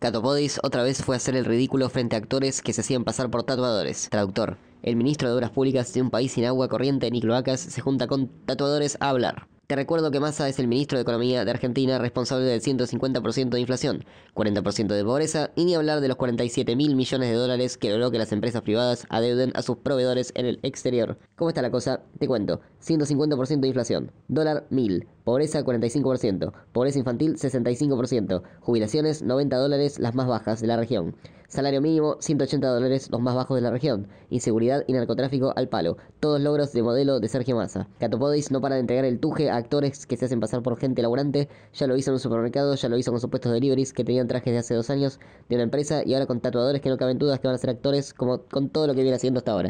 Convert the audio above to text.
Catopodis otra vez fue a hacer el ridículo frente a actores que se hacían pasar por tatuadores. Traductor. El ministro de Obras Públicas de un país sin agua corriente ni cloacas se junta con tatuadores a hablar. Te recuerdo que Massa es el ministro de Economía de Argentina responsable del 150% de inflación, 40% de pobreza y ni hablar de los 47 mil millones de dólares que logró que las empresas privadas adeuden a sus proveedores en el exterior. ¿Cómo está la cosa? Te cuento. 150% de inflación. Dólar 1000 pobreza 45%, pobreza infantil 65%, jubilaciones 90 dólares las más bajas de la región, salario mínimo 180 dólares los más bajos de la región, inseguridad y narcotráfico al palo, todos logros de modelo de Sergio Massa. Catopodis no para de entregar el tuje a actores que se hacen pasar por gente laburante, ya lo hizo en un supermercado, ya lo hizo con supuestos deliveries que tenían trajes de hace dos años de una empresa y ahora con tatuadores que no caben dudas que van a ser actores como con todo lo que viene haciendo hasta ahora.